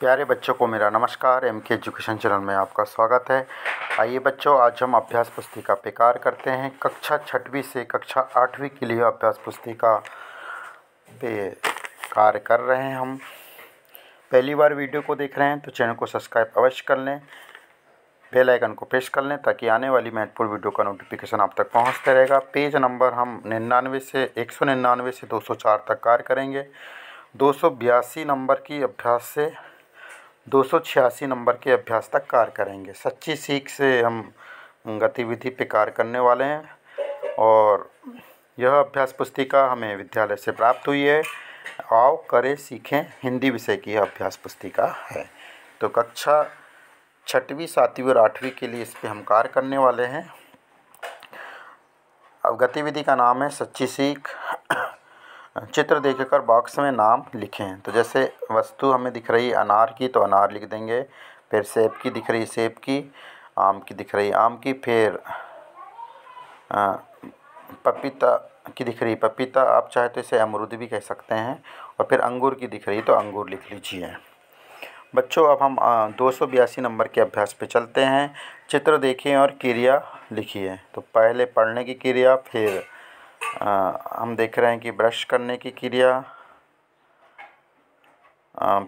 प्यारे बच्चों को मेरा नमस्कार एम के एजुकेशन चैनल में आपका स्वागत है आइए बच्चों आज हम अभ्यास पुस्तिका पेकार करते हैं कक्षा छठवीं से कक्षा आठवीं के लिए अभ्यास पुस्तिका पे कार्य कर रहे हैं हम पहली बार वीडियो को देख रहे हैं तो चैनल को सब्सक्राइब अवश्य कर लें बेल आइकन को प्रेस कर लें ताकि आने वाली महत्वपूर्ण वीडियो का नोटिफिकेशन आप तक पहुंचते रहेगा पेज नंबर हम निन्यानवे से एक सौ निन्यानवे से दो सौ चार तक कार्य करेंगे दो सौ बयासी नंबर की अभ्यास से दो सौ छियासी नंबर के अभ्यास तक कार्य करेंगे सच्ची सीख से हम गतिविधि पर कार्य करने वाले हैं और यह अभ्यास पुस्तिका हमें विद्यालय से प्राप्त हुई है आओ करें सीखें हिंदी विषय की अभ्यास पुस्तिका है तो कक्षा छठवीं सातवीं और आठवीं के लिए इस पर हम कार्य करने वाले हैं अब गतिविधि का नाम है सच्ची सीख चित्र देखकर बॉक्स में नाम लिखें तो जैसे वस्तु हमें दिख रही है अनार की तो अनार लिख देंगे फिर सेब की दिख रही सेब की आम की दिख रही आम की फिर पपीता की दिख रही पपीता आप चाहे तो इसे अमरूद भी कह सकते हैं और फिर अंगूर की दिख रही तो अंगूर लिख लीजिए बच्चों अब हम दो सौ बयासी नंबर के अभ्यास पे चलते हैं चित्र देखें और क्रिया लिखिए तो पहले पढ़ने की क्रिया फिर हम देख रहे हैं कि ब्रश करने की क्रिया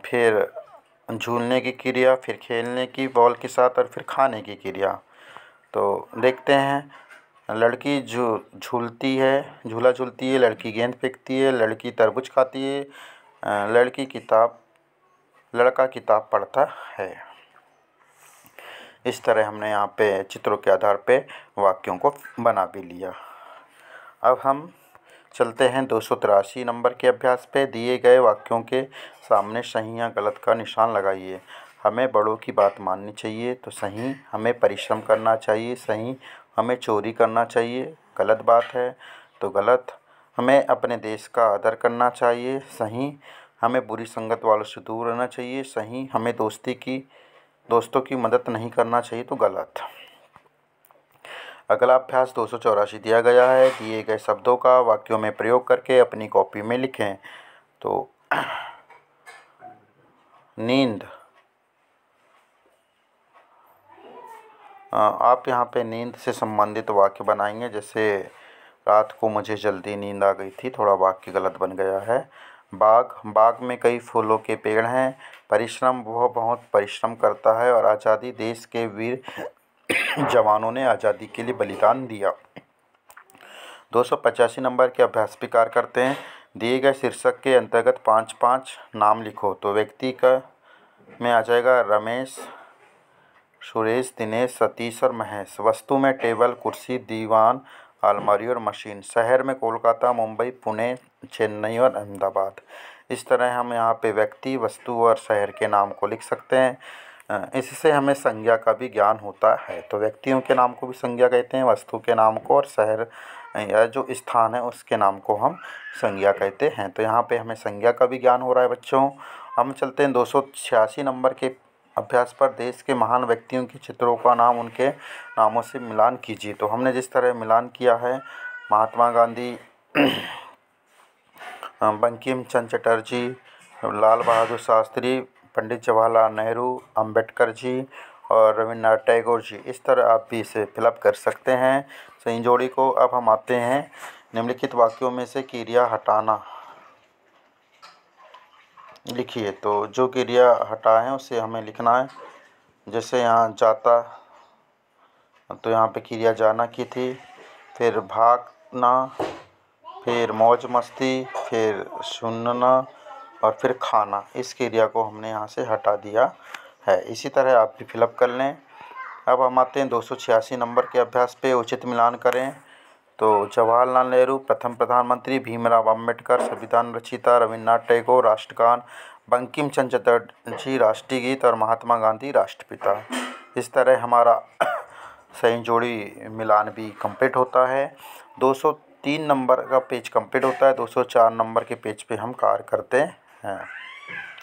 फिर झूलने की क्रिया फिर खेलने की बॉल के साथ और फिर खाने की क्रिया तो देखते हैं लड़की झू झूलती है झूला झूलती है लड़की गेंद फेंकती है लड़की तरबूज खाती है लड़की किताब लड़का किताब पढ़ता है इस तरह हमने यहाँ पे चित्रों के आधार पे वाक्यों को बना भी लिया अब हम चलते हैं दो सौ तिरासी नंबर के अभ्यास पे दिए गए वाक्यों के सामने सही या गलत का निशान लगाइए हमें बड़ों की बात माननी चाहिए तो सही हमें परिश्रम करना चाहिए सही हमें चोरी करना चाहिए गलत बात है तो गलत हमें अपने देश का आदर करना चाहिए सही हमें बुरी संगत वालों से दूर रहना चाहिए सही हमें दोस्ती की दोस्तों की मदद नहीं करना चाहिए तो गलत अगला अभ्यास दो दिया गया है दिए गए शब्दों का वाक्यों में प्रयोग करके अपनी कॉपी में लिखें तो नींद हाँ, आप यहाँ पे नींद से संबंधित वाक्य बनाएंगे जैसे रात को मुझे जल्दी नींद आ गई थी थोड़ा वाक्य गलत बन गया है बाग बाग में कई फूलों के पेड़ हैं परिश्रम वह बहुत परिश्रम करता है और आज़ादी देश के वीर जवानों ने आज़ादी के लिए बलिदान दिया दो नंबर के अभ्यास स्वीकार करते हैं दिए गए शीर्षक के अंतर्गत पाँच पाँच नाम लिखो तो व्यक्ति का में आ जाएगा रमेश सुरेश दिनेश सतीश और महेश वस्तु में टेबल कुर्सी दीवान अलमारी और मशीन शहर में कोलकाता मुंबई पुणे चेन्नई और अहमदाबाद इस तरह हम यहाँ पे व्यक्ति वस्तु और शहर के नाम को लिख सकते हैं इससे हमें संज्ञा का भी ज्ञान होता है तो व्यक्तियों के नाम को भी संज्ञा कहते हैं वस्तु के नाम को और शहर या जो स्थान है उसके नाम को हम संज्ञा कहते हैं तो यहाँ पे हमें संज्ञा का भी ज्ञान हो रहा है बच्चों हम चलते हैं दो नंबर के अभ्यास पर देश के महान व्यक्तियों के चित्रों का नाम उनके नामों से मिलान कीजिए तो हमने जिस तरह मिलान किया है महात्मा गांधी बंकिम चंद चटर्जी लाल बहादुर शास्त्री पंडित जवाहरलाल नेहरू अम्बेडकर जी और रविन्द्रनाथ टैगोर जी इस तरह आप भी इसे फिलअप कर सकते हैं सही जोड़ी को अब हम आते हैं निम्नलिखित वाक्यों में से क्रिया हटाना लिखिए तो जो क्रिया हटाएं उसे हमें लिखना है जैसे यहाँ जाता तो यहाँ पे क्रिया जाना की थी फिर भागना फिर मौज मस्ती फिर सुनना और फिर खाना इस क्रिया को हमने यहाँ से हटा दिया है इसी तरह आप भी फिलअप कर लें अब हम आते हैं दो नंबर के अभ्यास पे उचित मिलान करें तो जवाहरलाल नेहरू प्रथम प्रधानमंत्री भीमराव अंबेडकर संविधान रचिता रविन्द्रनाथ टैगोर राष्ट्रगान बंकिम चंद चटर्जी राष्ट्रीय गीत और महात्मा गांधी राष्ट्रपिता इस तरह हमारा सही जोड़ी मिलान भी कंप्लीट होता है 203 नंबर का पेज कंप्लीट होता है 204 नंबर के पेज पे हम कार्य करते हैं हैं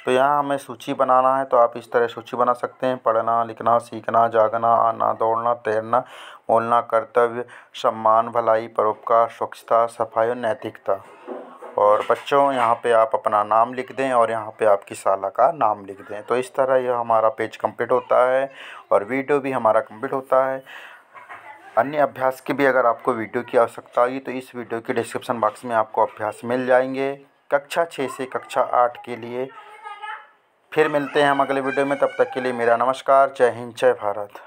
तो यहाँ हमें सूची बनाना है तो आप इस तरह सूची बना सकते हैं पढ़ना लिखना सीखना जागना आना दौड़ना तैरना बोलना कर्तव्य सम्मान भलाई परोपकार स्वच्छता सफाई और नैतिकता और बच्चों यहाँ पे आप अपना नाम लिख दें और यहाँ पे आपकी साला का नाम लिख दें तो इस तरह यह हमारा पेज कंप्लीट होता है और वीडियो भी हमारा कंप्लीट होता है अन्य अभ्यास की भी अगर आपको वीडियो की आवश्यकता होगी तो इस वीडियो के डिस्क्रिप्शन बॉक्स में आपको अभ्यास मिल जाएंगे कक्षा छः से कक्षा आठ के लिए फिर मिलते हैं हम अगले वीडियो में तब तक के लिए मेरा नमस्कार जय हिंद जय भारत